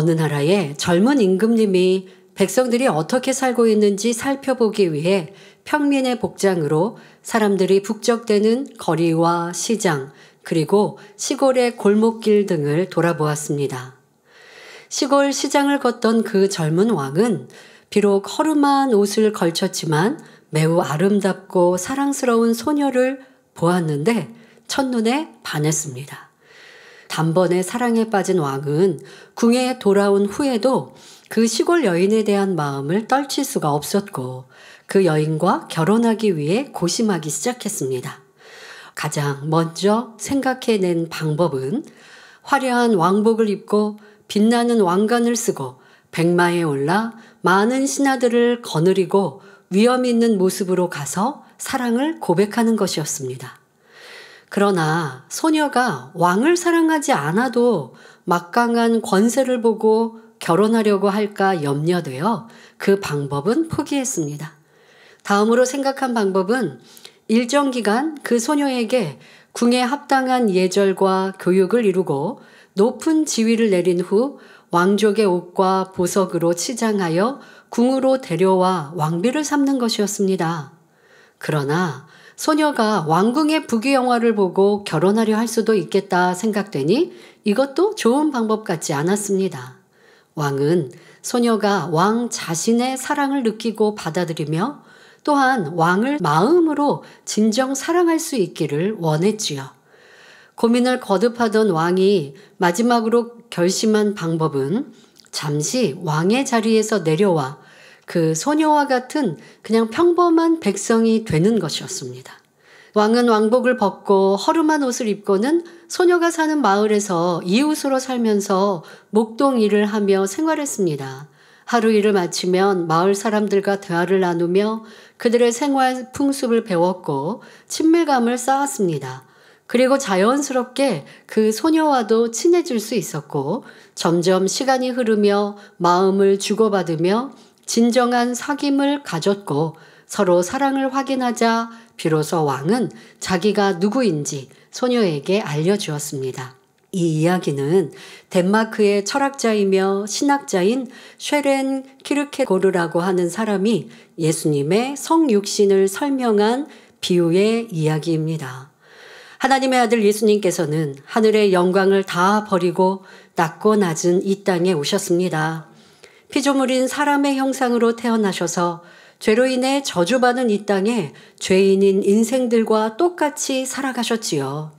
어느 나라에 젊은 임금님이 백성들이 어떻게 살고 있는지 살펴보기 위해 평민의 복장으로 사람들이 북적대는 거리와 시장, 그리고 시골의 골목길 등을 돌아보았습니다. 시골 시장을 걷던 그 젊은 왕은 비록 허름한 옷을 걸쳤지만 매우 아름답고 사랑스러운 소녀를 보았는데 첫눈에 반했습니다. 단번에 사랑에 빠진 왕은 궁에 돌아온 후에도 그 시골 여인에 대한 마음을 떨칠 수가 없었고 그 여인과 결혼하기 위해 고심하기 시작했습니다. 가장 먼저 생각해낸 방법은 화려한 왕복을 입고 빛나는 왕관을 쓰고 백마에 올라 많은 신하들을 거느리고 위엄 있는 모습으로 가서 사랑을 고백하는 것이었습니다. 그러나 소녀가 왕을 사랑하지 않아도 막강한 권세를 보고 결혼하려고 할까 염려되어 그 방법은 포기했습니다. 다음으로 생각한 방법은 일정 기간 그 소녀에게 궁에 합당한 예절과 교육을 이루고 높은 지위를 내린 후 왕족의 옷과 보석으로 치장하여 궁으로 데려와 왕비를 삼는 것이었습니다. 그러나 소녀가 왕궁의 부귀 영화를 보고 결혼하려 할 수도 있겠다 생각되니 이것도 좋은 방법 같지 않았습니다. 왕은 소녀가 왕 자신의 사랑을 느끼고 받아들이며 또한 왕을 마음으로 진정 사랑할 수 있기를 원했지요. 고민을 거듭하던 왕이 마지막으로 결심한 방법은 잠시 왕의 자리에서 내려와 그 소녀와 같은 그냥 평범한 백성이 되는 것이었습니다. 왕은 왕복을 벗고 허름한 옷을 입고는 소녀가 사는 마을에서 이웃으로 살면서 목동 일을 하며 생활했습니다. 하루 일을 마치면 마을 사람들과 대화를 나누며 그들의 생활 풍습을 배웠고 친밀감을 쌓았습니다. 그리고 자연스럽게 그 소녀와도 친해질 수 있었고 점점 시간이 흐르며 마음을 주고받으며 진정한 사귐을 가졌고 서로 사랑을 확인하자 비로소 왕은 자기가 누구인지 소녀에게 알려주었습니다. 이 이야기는 덴마크의 철학자이며 신학자인 쉐렌 키르케고르라고 하는 사람이 예수님의 성육신을 설명한 비유의 이야기입니다. 하나님의 아들 예수님께서는 하늘의 영광을 다 버리고 낮고 낮은 이 땅에 오셨습니다. 피조물인 사람의 형상으로 태어나셔서 죄로 인해 저주받은 이 땅에 죄인인 인생들과 똑같이 살아가셨지요.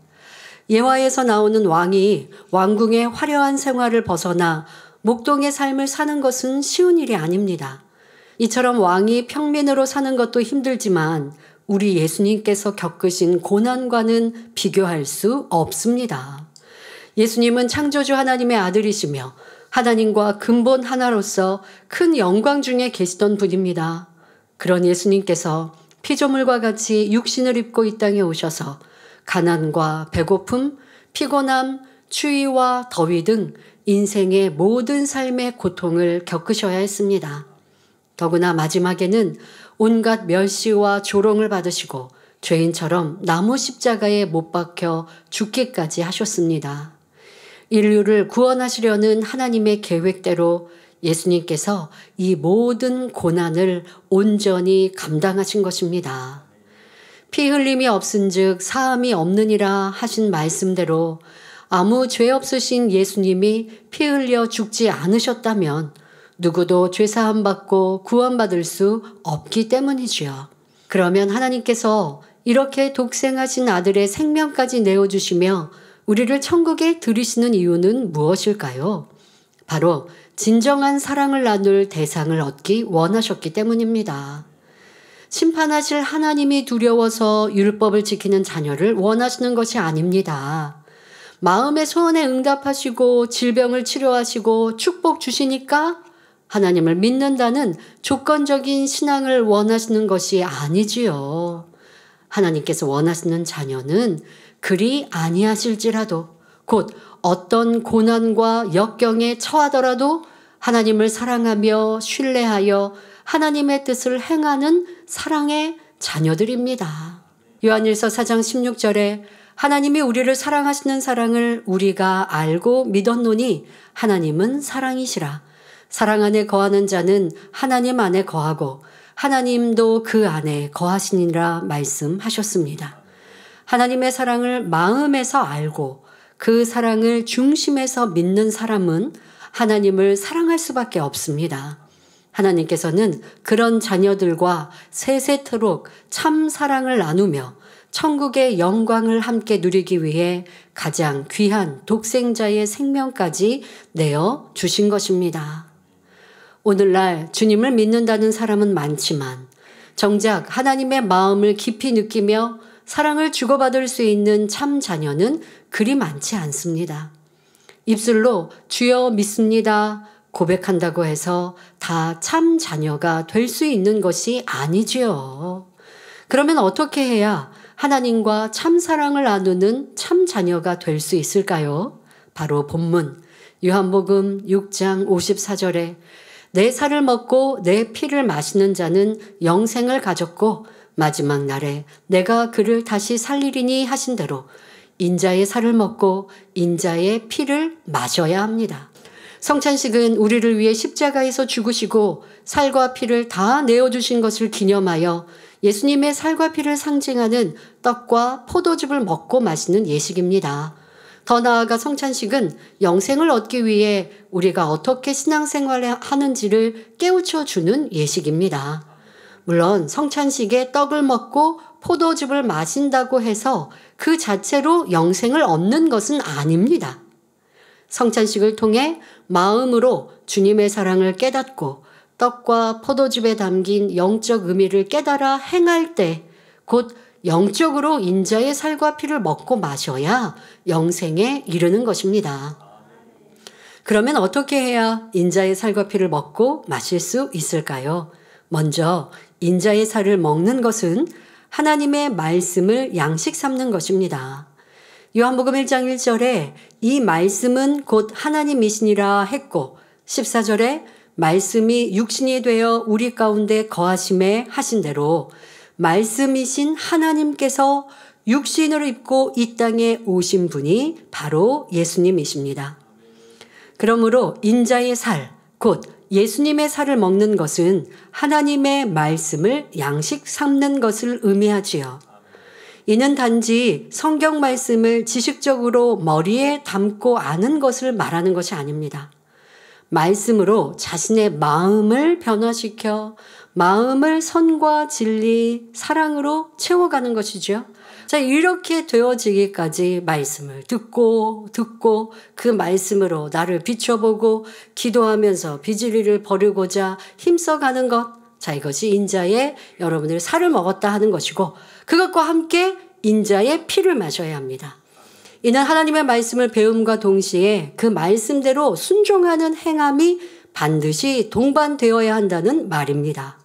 예화에서 나오는 왕이 왕궁의 화려한 생활을 벗어나 목동의 삶을 사는 것은 쉬운 일이 아닙니다. 이처럼 왕이 평민으로 사는 것도 힘들지만 우리 예수님께서 겪으신 고난과는 비교할 수 없습니다. 예수님은 창조주 하나님의 아들이시며 하나님과 근본 하나로서 큰 영광 중에 계시던 분입니다. 그런 예수님께서 피조물과 같이 육신을 입고 이 땅에 오셔서 가난과 배고픔, 피곤함, 추위와 더위 등 인생의 모든 삶의 고통을 겪으셔야 했습니다. 더구나 마지막에는 온갖 멸시와 조롱을 받으시고 죄인처럼 나무 십자가에 못 박혀 죽기까지 하셨습니다. 인류를 구원하시려는 하나님의 계획대로 예수님께서 이 모든 고난을 온전히 감당하신 것입니다. 피 흘림이 없은즉 사함이 없느니라 하신 말씀대로 아무 죄 없으신 예수님이 피 흘려 죽지 않으셨다면 누구도 죄 사함 받고 구원받을 수 없기 때문이지요. 그러면 하나님께서 이렇게 독생하신 아들의 생명까지 내어 주시며 우리를 천국에 들이시는 이유는 무엇일까요? 바로 진정한 사랑을 나눌 대상을 얻기 원하셨기 때문입니다. 심판하실 하나님이 두려워서 율법을 지키는 자녀를 원하시는 것이 아닙니다. 마음의 소원에 응답하시고 질병을 치료하시고 축복 주시니까 하나님을 믿는다는 조건적인 신앙을 원하시는 것이 아니지요. 하나님께서 원하시는 자녀는 그리 아니하실지라도 곧 어떤 고난과 역경에 처하더라도 하나님을 사랑하며 신뢰하여 하나님의 뜻을 행하는 사랑의 자녀들입니다. 요한일서 4장 16절에 하나님이 우리를 사랑하시는 사랑을 우리가 알고 믿었노니 하나님은 사랑이시라. 사랑 안에 거하는 자는 하나님 안에 거하고 하나님도 그 안에 거하시니라 말씀하셨습니다. 하나님의 사랑을 마음에서 알고 그 사랑을 중심에서 믿는 사람은 하나님을 사랑할 수밖에 없습니다. 하나님께서는 그런 자녀들과 세세토록 참 사랑을 나누며 천국의 영광을 함께 누리기 위해 가장 귀한 독생자의 생명까지 내어 주신 것입니다. 오늘날 주님을 믿는다는 사람은 많지만 정작 하나님의 마음을 깊이 느끼며 사랑을 주고받을 수 있는 참 자녀는 그리 많지 않습니다. 입술로 주여 믿습니다. 고백한다고 해서 다 참 자녀가 될 수 있는 것이 아니지요. 그러면 어떻게 해야 하나님과 참 사랑을 나누는 참 자녀가 될 수 있을까요? 바로 본문 요한복음 6장 54절에 내 살을 먹고 내 피를 마시는 자는 영생을 가졌고 마지막 날에 내가 그를 다시 살리리니 하신 대로 인자의 살을 먹고 인자의 피를 마셔야 합니다. 성찬식은 우리를 위해 십자가에서 죽으시고 살과 피를 다 내어주신 것을 기념하여 예수님의 살과 피를 상징하는 떡과 포도즙을 먹고 마시는 예식입니다. 더 나아가 성찬식은 영생을 얻기 위해 우리가 어떻게 신앙생활을 하는지를 깨우쳐 주는 예식입니다. 물론 성찬식에 떡을 먹고 포도즙을 마신다고 해서 그 자체로 영생을 얻는 것은 아닙니다. 성찬식을 통해 마음으로 주님의 사랑을 깨닫고 떡과 포도즙에 담긴 영적 의미를 깨달아 행할 때 곧 영적으로 인자의 살과 피를 먹고 마셔야 영생에 이르는 것입니다. 그러면 어떻게 해야 인자의 살과 피를 먹고 마실 수 있을까요? 먼저 인자의 살을 먹는 것은 하나님의 말씀을 양식 삼는 것입니다. 요한복음 1장 1절에 이 말씀은 곧 하나님이시니라 했고 14절에 말씀이 육신이 되어 우리 가운데 거하심에 하신 대로 말씀이신 하나님께서 육신을 입고 이 땅에 오신 분이 바로 예수님이십니다. 그러므로 인자의 살, 곧 예수님의 살을 먹는 것은 하나님의 말씀을 양식 삼는 것을 의미하지요. 이는 단지 성경 말씀을 지식적으로 머리에 담고 아는 것을 말하는 것이 아닙니다. 말씀으로 자신의 마음을 변화시켜 마음을 선과 진리, 사랑으로 채워가는 것이죠. 자, 이렇게 되어지기까지 말씀을 듣고, 듣고, 그 말씀으로 나를 비춰보고, 기도하면서 비질리를 버리고자 힘써가는 것. 자, 이것이 인자의 여러분을 살을 먹었다 하는 것이고, 그것과 함께 인자의 피를 마셔야 합니다. 이는 하나님의 말씀을 배움과 동시에 그 말씀대로 순종하는 행함이 반드시 동반되어야 한다는 말입니다.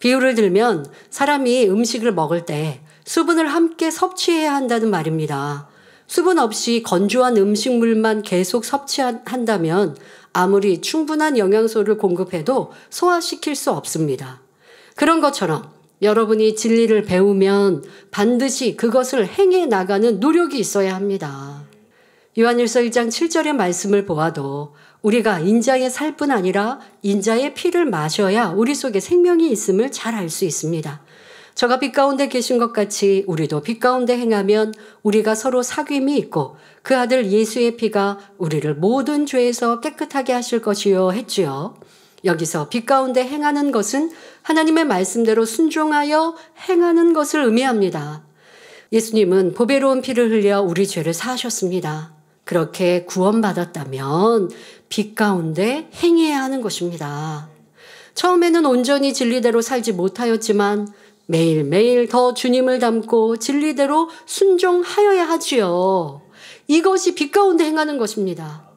비유를 들면 사람이 음식을 먹을 때 수분을 함께 섭취해야 한다는 말입니다. 수분 없이 건조한 음식물만 계속 섭취한다면 아무리 충분한 영양소를 공급해도 소화시킬 수 없습니다. 그런 것처럼 여러분이 진리를 배우면 반드시 그것을 행해 나가는 노력이 있어야 합니다. 요한일서 1장 7절의 말씀을 보아도 우리가 인자의 살 뿐 아니라 인자의 피를 마셔야 우리 속에 생명이 있음을 잘 알 수 있습니다. 저가 빛 가운데 계신 것 같이 우리도 빛 가운데 행하면 우리가 서로 사귐이 있고 그 아들 예수의 피가 우리를 모든 죄에서 깨끗하게 하실 것이요 했지요. 여기서 빛 가운데 행하는 것은 하나님의 말씀대로 순종하여 행하는 것을 의미합니다. 예수님은 보배로운 피를 흘려 우리 죄를 사하셨습니다. 그렇게 구원받았다면 빛 가운데 행해야 하는 것입니다. 처음에는 온전히 진리대로 살지 못하였지만 매일매일 더 주님을 닮고 진리대로 순종하여야 하지요. 이것이 빛 가운데 행하는 것입니다.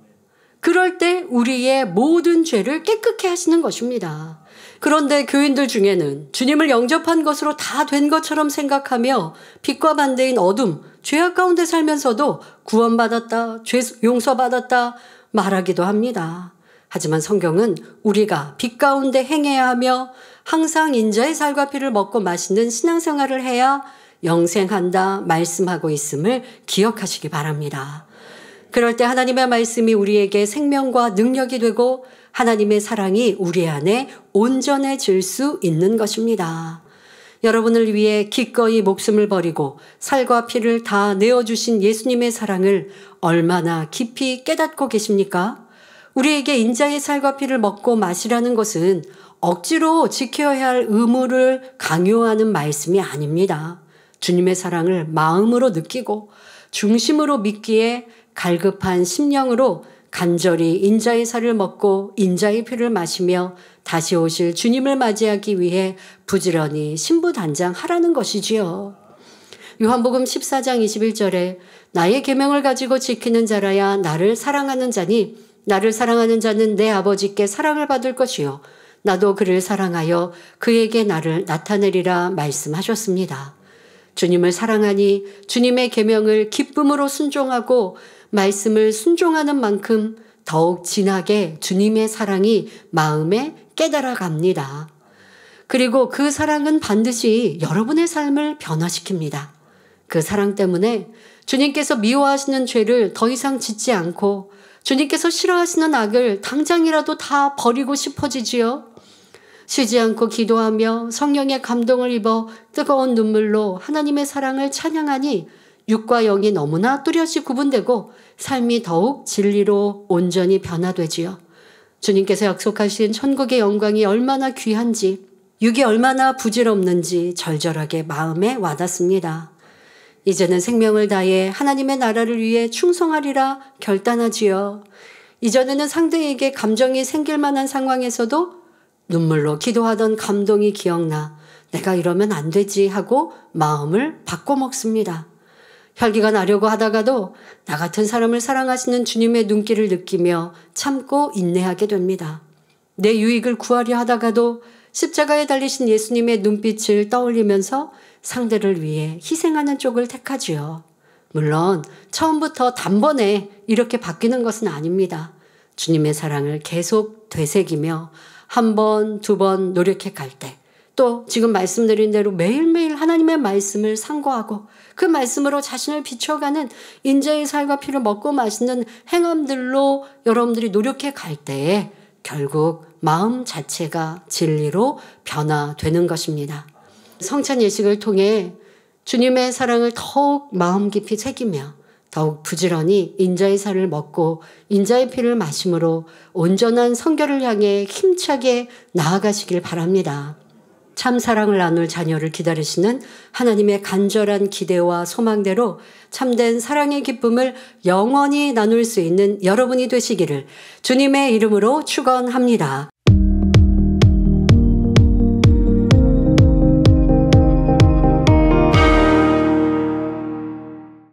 그럴 때 우리의 모든 죄를 깨끗게 하시는 것입니다. 그런데 교인들 중에는 주님을 영접한 것으로 다 된 것처럼 생각하며 빛과 반대인 어둠, 죄악 가운데 살면서도 구원받았다, 죄 용서받았다 말하기도 합니다. 하지만 성경은 우리가 빛 가운데 행해야 하며 항상 인자의 살과 피를 먹고 마시는 신앙생활을 해야 영생한다 말씀하고 있음을 기억하시기 바랍니다. 그럴 때 하나님의 말씀이 우리에게 생명과 능력이 되고 하나님의 사랑이 우리 안에 온전해질 수 있는 것입니다. 여러분을 위해 기꺼이 목숨을 버리고 살과 피를 다 내어주신 예수님의 사랑을 얼마나 깊이 깨닫고 계십니까? 우리에게 인자의 살과 피를 먹고 마시라는 것은 억지로 지켜야 할 의무를 강요하는 말씀이 아닙니다. 주님의 사랑을 마음으로 느끼고 중심으로 믿기에 갈급한 심령으로 간절히 인자의 살을 먹고 인자의 피를 마시며 다시 오실 주님을 맞이하기 위해 부지런히 신부단장 하라는 것이지요. 요한복음 14장 21절에 나의 계명을 가지고 지키는 자라야 나를 사랑하는 자니 나를 사랑하는 자는 내 아버지께 사랑을 받을 것이요 나도 그를 사랑하여 그에게 나를 나타내리라 말씀하셨습니다. 주님을 사랑하니 주님의 계명을 기쁨으로 순종하고 말씀을 순종하는 만큼 더욱 진하게 주님의 사랑이 마음에 깨달아갑니다. 그리고 그 사랑은 반드시 여러분의 삶을 변화시킵니다. 그 사랑 때문에 주님께서 미워하시는 죄를 더 이상 짓지 않고 주님께서 싫어하시는 악을 당장이라도 다 버리고 싶어지지요. 쉬지 않고 기도하며 성령의 감동을 입어 뜨거운 눈물로 하나님의 사랑을 찬양하니 육과 영이 너무나 뚜렷이 구분되고 삶이 더욱 진리로 온전히 변화되지요. 주님께서 약속하신 천국의 영광이 얼마나 귀한지, 육이 얼마나 부질없는지 절절하게 마음에 와닿습니다. 이제는 생명을 다해 하나님의 나라를 위해 충성하리라 결단하지요. 이전에는 상대에게 감정이 생길 만한 상황에서도 눈물로 기도하던 감동이 기억나 내가 이러면 안 되지 하고 마음을 바꿔먹습니다. 혈기가 나려고 하다가도 나 같은 사람을 사랑하시는 주님의 눈길을 느끼며 참고 인내하게 됩니다. 내 유익을 구하려 하다가도 십자가에 달리신 예수님의 눈빛을 떠올리면서 상대를 위해 희생하는 쪽을 택하지요. 물론 처음부터 단번에 이렇게 바뀌는 것은 아닙니다. 주님의 사랑을 계속 되새기며 한 번, 두 번 노력해 갈 때, 또 지금 말씀드린 대로 매일매일 하나님의 말씀을 상고하고 그 말씀으로 자신을 비춰가는 인자의 살과 피를 먹고 마시는 행함들로 여러분들이 노력해 갈 때에 결국 마음 자체가 진리로 변화되는 것입니다. 성찬 예식을 통해 주님의 사랑을 더욱 마음 깊이 새기며 더욱 부지런히 인자의 살을 먹고 인자의 피를 마심으로 온전한 성결을 향해 힘차게 나아가시길 바랍니다. 참 사랑을 나눌 자녀를 기다리시는 하나님의 간절한 기대와 소망대로 참된 사랑의 기쁨을 영원히 나눌 수 있는 여러분이 되시기를 주님의 이름으로 축원합니다.